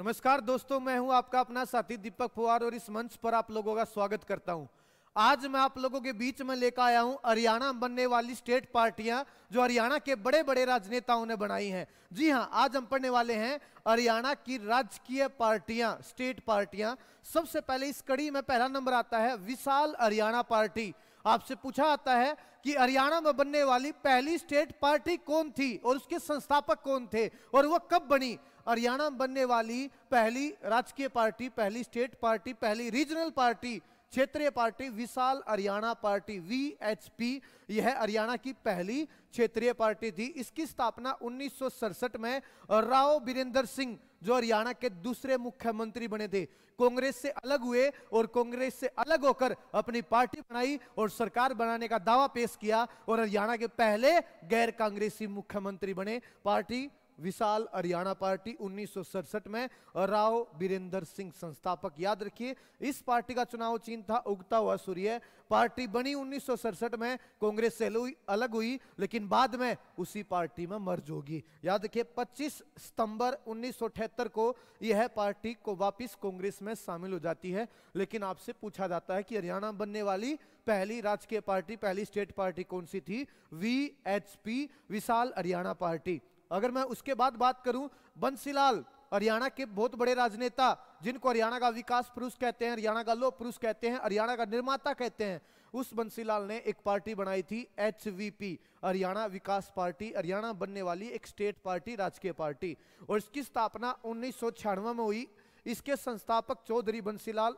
नमस्कार दोस्तों मैं हूं आपका अपना साथी दीपक फुवार और इस मंच पर आप लोगों का स्वागत करता हूं आज मैं आप लोगों के बीच में लेकर आया हूं हरियाणा बनने वाली स्टेट पार्टियां जो हरियाणा के बड़े बड़े राजनेताओं ने बनाई हैं जी हां आज हम पढ़ने वाले हैं हरियाणा की राजकीय पार्टियां स्टेट पार्टियां सबसे पहले इस कड़ी में पहला नंबर आता है विशाल हरियाणा पार्टी आपसे पूछा आता है कि हरियाणा में बनने वाली पहली स्टेट पार्टी कौन थी और उसके संस्थापक कौन थे और वह कब बनी हरियाणा में बनने वाली पहली राजकीय पार्टी पहली स्टेट पार्टी पहली रीजनल पार्टी क्षेत्रीय party Vishal Haryana party VHP यह हरियाणा की पहली क्षेत्रीय पार्टी थी इसकी स्थापना उन्नीस में राव बीरेंद्र सिंह जो हरियाणा के दूसरे मुख्यमंत्री बने थे कांग्रेस से अलग हुए और कांग्रेस से अलग होकर अपनी पार्टी बनाई और सरकार बनाने का दावा पेश किया और हरियाणा के पहले गैर कांग्रेसी मुख्यमंत्री बने पार्टी विशाल हरियाणा पार्टी उन्नीस में राव बीरेंद्र सिंह संस्थापक याद रखिए इस पार्टी का चुनाव चिन्ह था उगता हुआ सूर्य पार्टी बनी उन्नीस में कांग्रेस से अलग हुई लेकिन बाद में उसी पार्टी में मर्ज होगी याद रखिए 25 सितंबर उन्नीस को यह पार्टी को वापस कांग्रेस में शामिल हो जाती है लेकिन आपसे पूछा जाता है कि हरियाणा बनने वाली पहली राजकीय पार्टी पहली स्टेट पार्टी कौन सी थी V H P Vishal Haryana party अगर मैं उसके बाद बात करूं बंसीलाल हरियाणा के बहुत बड़े राजनेता जिनको हरियाणा का विकास पुरुष कहते हैं हरियाणा का लोक पुरुष कहते हैं हरियाणा का निर्माता कहते हैं उस बंसीलाल ने एक पार्टी बनाई थी एच हरियाणा विकास पार्टी हरियाणा बनने वाली एक स्टेट पार्टी राजकीय पार्टी और इसकी स्थापना उन्नीस में हुई इसके संस्थापक चौधरी बंसीलाल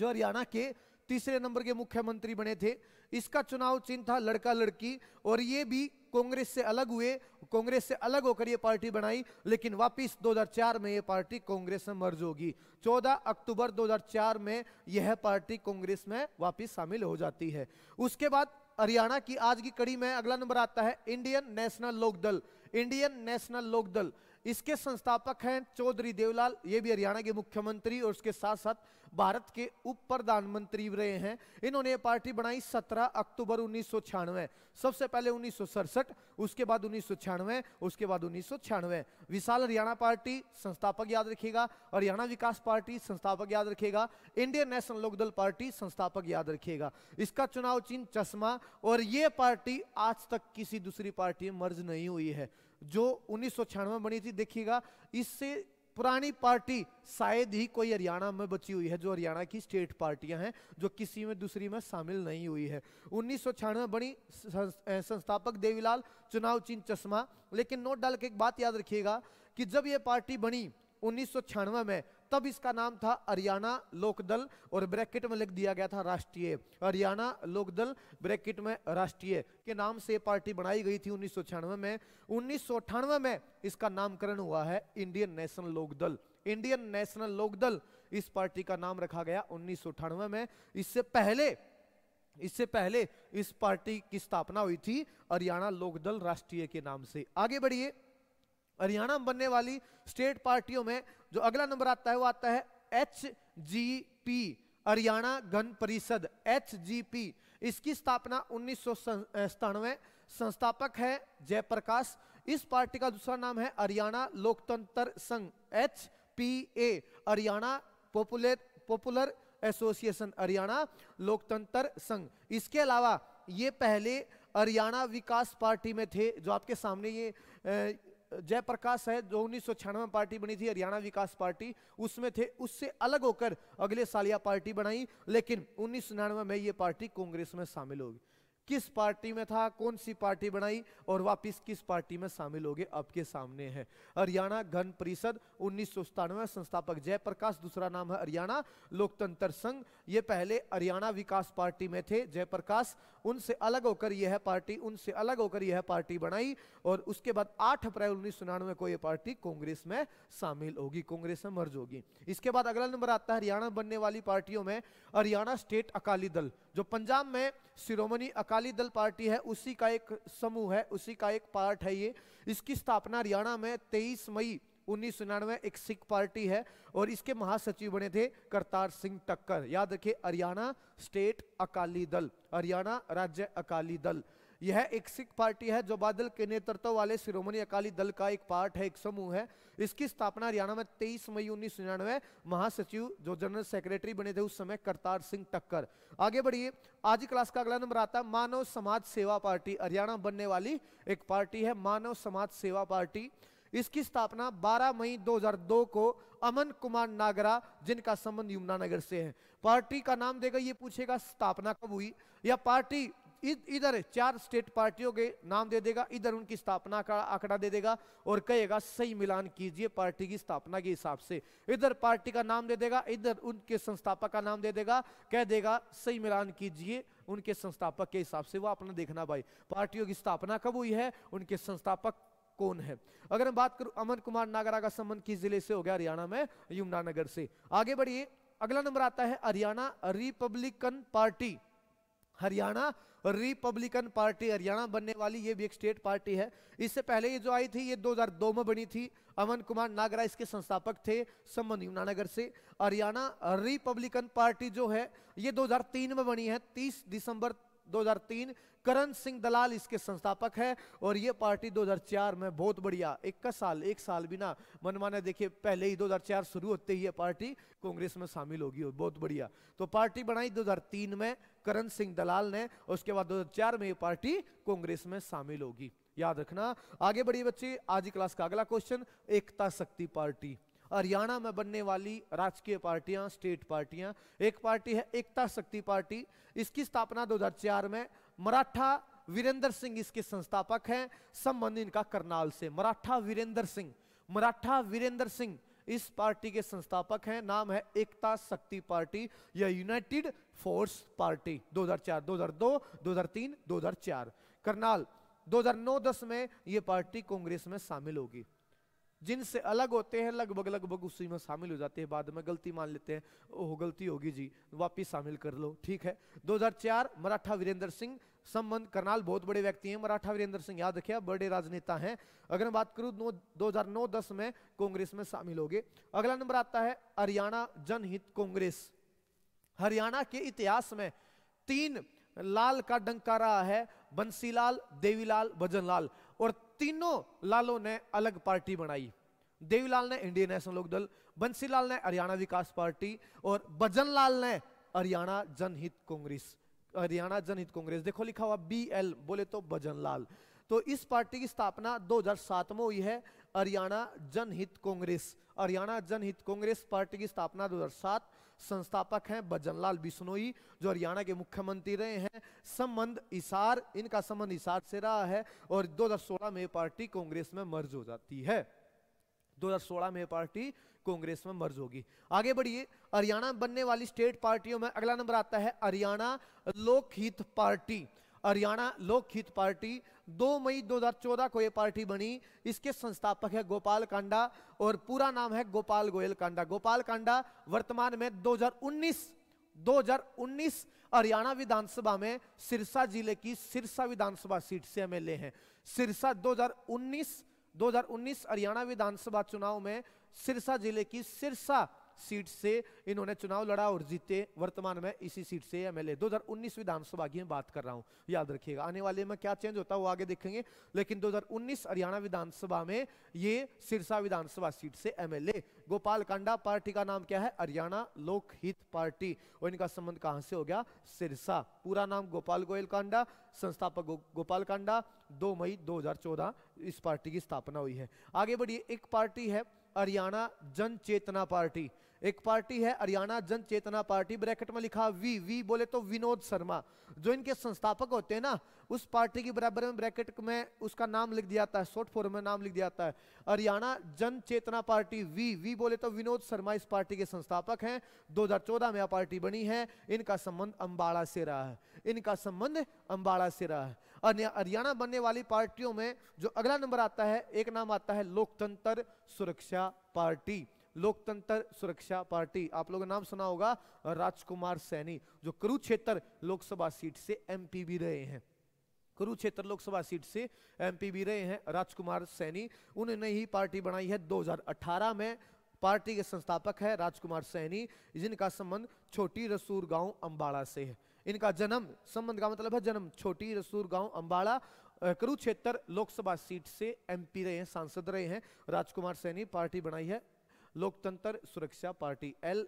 जो हरियाणा के तीसरे नंबर के मुख्यमंत्री बने थे इसका चुनाव चिन्ह था लड़का लड़की और ये भी कांग्रेस से अलग हुए कांग्रेस से अलग होकर ये पार्टी बनाई लेकिन वापिस 2004 में ये पार्टी कांग्रेस में मर्ज होगी 14 अक्टूबर 2004 में यह पार्टी कांग्रेस में वापिस शामिल हो जाती है उसके बाद हरियाणा की आज की कड़ी में अगला नंबर आता है Indian National Lokdal Indian National Lokdal इसके संस्थापक हैं चौधरी देवलाल ये भी हरियाणा के मुख्यमंत्री और उसके साथ साथ भारत के उप प्रधानमंत्री रहे हैं इन्होंने पार्टी बनाई 17 अक्टूबर उन्नीस सबसे पहले उन्नीस उसके बाद उन्नीस उसके बाद उन्नीस विशाल हरियाणा पार्टी संस्थापक याद रखेगा हरियाणा विकास पार्टी संस्थापक याद रखेगा इंडियन नेशनल लोकदल पार्टी संस्थापक याद रखेगा इसका चुनाव चिन्ह चश्मा और ये पार्टी आज तक किसी दूसरी पार्टी में मर्ज नहीं हुई है जो उन्नीस में बनी थी देखिएगा इससे पुरानी पार्टी शायद ही कोई हरियाणा में बची हुई है जो हरियाणा की स्टेट पार्टियां हैं जो किसी में दूसरी में शामिल नहीं हुई है उन्नीस में बनी संस्थापक देवीलाल चुनाव चिन्ह चश्मा लेकिन नोट डाल के एक बात याद रखिएगा कि जब ये पार्टी बनी उन्नीस में तब इसका नाम था हरियाणा लोकदल और ब्रैकेट में लिख दिया गया था राष्ट्रीय हरियाणा लोकदल ब्रैकेट में राष्ट्रीय के नाम से पार्टी बनाई गई थी उन्नीस में उन्नीस में इसका नामकरण हुआ है Indian National Lokdal Indian National Lokdal इस पार्टी का नाम रखा गया उन्नीस में इससे पहले इससे पहले इस पार्टी की स्थापना हुई थी हरियाणा लोकदल राष्ट्रीय के नाम से आगे बढ़िए हरियाणा में बनने वाली स्टेट पार्टियों में जो अगला नंबर आता है वो आता है एच जी पी हरियाणा गण परिषद एच जी पी इसकी स्थापना उन्नीस सौ संस्थापक है जयप्रकाश इस पार्टी का दूसरा नाम है Haryana Loktantra Sangh H P A Haryana popular popular association Haryana Loktantra Sangh इसके अलावा ये पहले हरियाणा विकास पार्टी में थे जो आपके सामने ये जयप्रकाश है जो उन्नीस सौ पार्टी बनी थी हरियाणा विकास पार्टी उसमें थे उससे अलग होकर अगले साल यह पार्टी बनाई लेकिन उन्नीस में ये पार्टी कांग्रेस में शामिल होगी किस पार्टी में था कौन सी पार्टी बनाई और वापिस किस पार्टी में शामिल हो गए आपके सामने है हरियाणा गण परिषद उन्नीस संस्थापक जयप्रकाश दूसरा नाम है हरियाणा लोकतंत्र संघ ये पहले हरियाणा विकास पार्टी में थे जयप्रकाश उनसे अलग होकर यह पार्टी उनसे अलग होकर यह पार्टी बनाई और उसके बाद 8 अप्रैल उन्नीस को यह पार्टी कांग्रेस में शामिल होगी कांग्रेस में मर्ज होगी इसके बाद अगला नंबर आता है हरियाणा बनने वाली पार्टियों में हरियाणा स्टेट अकाली दल जो पंजाब में शिरोमणि अकाली अकाली दल पार्टी है उसी का एक समूह है उसी का एक पार्ट है ये इसकी स्थापना हरियाणा में तेईस मई उन्नीस एक सिख पार्टी है और इसके महासचिव बने थे करतार सिंह टक्कर याद रखिये हरियाणा स्टेट अकाली दल हरियाणा राज्य अकाली दल यह एक सिख पार्टी है जो बादल के नेतृत्व वाले शिरोमणि अकाली दल का एक पार्ट है एक समूह है इसकी स्थापना हरियाणा में तेईस मई उन्नीस महासचिव जो जनरल सेक्रेटरी बने थे उस समय करतार सिंह टक्कर आगे बढ़िए आज क्लास का अगला नंबर आता है मानव समाज सेवा पार्टी हरियाणा बनने वाली एक पार्टी है मानव समाज सेवा पार्टी इसकी स्थापना 12 मई 2002 को अमन कुमार नागरा जिनका संबंध यमुनानगर से है पार्टी का नाम देगा ये पूछेगा स्थापना कब हुई या पार्टी इधर चार स्टेट पार्टियों के नाम दे देगा इधर उनकी स्थापना का आंकड़ा दे देगा और कहेगा सही मिलान कीजिए पार्टी की स्थापना के हिसाब से इधर पार्टी का नाम दे देगा इधर उनके संस्थापक का नाम दे देगा कह देगा सही मिलान कीजिए उनके संस्थापक के हिसाब से वो अपना देखना भाई पार्टियों की स्थापना कब हुई है उनके संस्थापक कौन है अगर हम बात करूं अमन कुमार नागरा का संबंध किस जिले से हो गया हरियाणा में यमुनानगर से आगे बढ़िए अगला नंबर आता है Haryana Republican party Haryana Republican party Haryana बनने वाली ये भी एक स्टेट पार्टी है इससे पहले ये जो आई थी ये 2002 में बनी थी अमन कुमार नागरा इसके संस्थापक थे संबंध यमुनानगर से हरियाणा रिपब्लिकन पार्टी जो है ये 2003 में बनी है 30 दिसंबर 2003 करण सिंह दलाल इसके संस्थापक है और ये पार्टी 2004 में बहुत बढ़िया इक्का साल एक साल बिना मनमाने देखिए पहले ही 2004 शुरू होते ही ये पार्टी कांग्रेस में शामिल होगी बहुत बढ़िया तो पार्टी बनाई 2003 में करण सिंह दलाल ने उसके बाद 2004 में ये पार्टी कांग्रेस में शामिल होगी याद रखना आगे बढ़िए बच्चे आज की क्लास का अगला क्वेश्चन एकता शक्ति पार्टी हरियाणा में बनने वाली राजकीय पार्टियां स्टेट पार्टियां एक पार्टी है एकता शक्ति पार्टी इसकी स्थापना 2004 में मराठा वीरेंद्र सिंह इसके संस्थापक हैं संबंध इनका करनाल से मराठा वीरेंद्र सिंह मराठा वीरेंद्र सिंह इस पार्टी के संस्थापक हैं नाम है एकता शक्ति पार्टी या यूनाइटेड फोर्स पार्टी 2004 2002 2003 2004 करनाल 2009-10 में यह पार्टी कांग्रेस में शामिल होगी जिनसे अलग होते हैं लगभग लगभग उसी में शामिल हो जाते हैं बाद में गलती मान लेते हैं ओह गलती होगी जी वापिस शामिल कर लो ठीक है 2004 मराठा वीरेंद्र सिंह संबंध करनाल बहुत बड़े व्यक्ति हैं मराठा वीरेंद्र सिंह याद रखिए बड़े राजनेता हैं अगर मैं बात करूं दो हजार नौ दस में कांग्रेस में शामिल हो गए अगला नंबर आता है हरियाणा जनहित कांग्रेस हरियाणा के इतिहास में तीन लाल का डंका रहा है बंसीलाल देवीलाल भजनलाल तीनों लालों ने अलग पार्टी बनाई देवीलाल ने इंडियन नेशनल लोकदल बंसीलाल ने हरियाणा विकास पार्टी और लाल ने हरियाणा जनहित कांग्रेस हरियाणा जनहित कांग्रेस देखो लिखा हुआ बी एल बोले तो लाल तो इस पार्टी की स्थापना 2007 में हुई है हरियाणा जनहित कांग्रेस हरियाणा जनहित कांग्रेस पार्टी की स्थापना 2007 संस्थापक हैं बजनलाल बिश्नोई जो हरियाणा के मुख्यमंत्री रहे हैं संबंध इसार इनका संबंध इसार से रहा है और 2016 में पार्टी कांग्रेस में मर्ज हो जाती है 2016 में पार्टी कांग्रेस में मर्ज होगी आगे बढ़िए हरियाणा बनने वाली स्टेट पार्टियों में अगला नंबर आता है हरियाणा लोकहित पार्टी हरियाणा लोकहित पार्टी दो मई 2014 को ये पार्टी बनी इसके संस्थापक है गोपाल कांडा और पूरा नाम है गोपाल गोयल कांडा गोपाल कांडा वर्तमान में 2019 2019 हरियाणा विधानसभा में सिरसा जिले की सिरसा विधानसभा सीट से एमएलए हैं सिरसा 2019 2019 हरियाणा विधानसभा चुनाव में सिरसा जिले की सिरसा सीट से इन्होंने चुनाव लड़ा और जीते वर्तमान में इसी सीट से एमएलए 2019 विधानसभा की मैं बात कर रहा हूं याद रखिएगा आने वाले में क्या चेंज होता है वो आगे देखेंगे लेकिन 2019 हरियाणा विधानसभा में ये सिरसा विधानसभा सीट से एमएलए गोपाल कांडा पार्टी का नाम क्या है हरियाणा लोकहित पार्टी और इनका संबंध कहां से हो गया सिरसा पूरा नाम गोपाल गोयल कांडा संस्थापक गो, गोपाल कांडा दो मई 2014 इस पार्टी की स्थापना हुई है आगे बढ़िए एक पार्टी है हरियाणा जन चेतना पार्टी एक पार्टी है हरियाणा जन चेतना पार्टी ब्रैकेट में लिखा वी वी बोले तो विनोद शर्मा जो इनके संस्थापक होते हैं ना उस पार्टी के बराबर में ब्रैकेट में उसका नाम लिख दिया जाता है शॉर्ट फॉर्म में नाम लिख दिया जाता है हरियाणा जन चेतना पार्टी वी वी बोले तो विनोद शर्मा इस पार्टी के संस्थापक हैं चौदह में यह पार्टी बनी है इनका संबंध अम्बाड़ा से रहा है इनका संबंध अम्बाड़ा से रहा है हरियाणा बनने वाली पार्टियों में जो अगला नंबर आता है एक नाम आता है लोकतंत्र सुरक्षा पार्टी लोकतंत्र सुरक्षा पार्टी आप लोगों नाम सुना होगा राजकुमार सैनी जो कुरुक्षेत्र लोकसभा सीट से एम भी रहे हैं कुरुक्षेत्र लोकसभा सीट से एमपी भी रहे हैं राजकुमार सैनी उन्होंने ही पार्टी बनाई है 2018 में पार्टी के संस्थापक है राजकुमार सैनी जिनका संबंध छोटी रसूर गांव अंबाड़ा से है इनका जन्म संबंध का मतलब है जन्म छोटी रसूर गांव अंबाड़ा कुरुक्षेत्र लोकसभा सीट से एमपी रहे हैं सांसद रहे हैं राजकुमार सैनी पार्टी बनाई है लोकतंत्र सुरक्षा पार्टी एल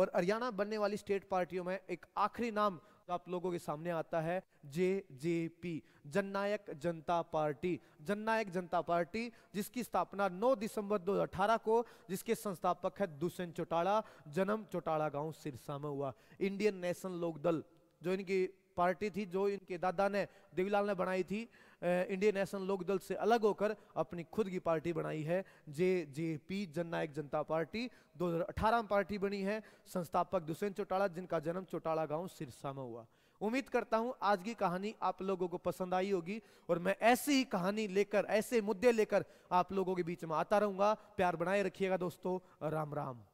और हरियाणा बनने वाली स्टेट पार्टियों में एक आखिरी नाम तो आप लोगों के सामने आता है जे जे पी जननायक जनता पार्टी जननायक जनता पार्टी जिसकी स्थापना 9 दिसंबर 2018 को जिसके संस्थापक है दुष्यंत चौटाला जन्म चौटाला गांव सिरसा में हुआ इंडियन नेशनल लोकदल जो इनकी पार्टी थी जो इनके दादा ने देवीलाल ने बनाई थी इंडियन नेशनल लोकदल से अलग होकर अपनी खुद की पार्टी बनाई है जे जे पी जननायक जनता पार्टी 2018 में पार्टी बनी है संस्थापक दुष्यंत चौटाला जिनका जन्म चौटाला गांव सिरसा में हुआ उम्मीद करता हूं आज की कहानी आप लोगों को पसंद आई होगी और मैं ऐसी ही कहानी लेकर ऐसे मुद्दे लेकर आप लोगों के बीच में आता रहूंगा प्यार बनाए रखिएगा दोस्तों राम राम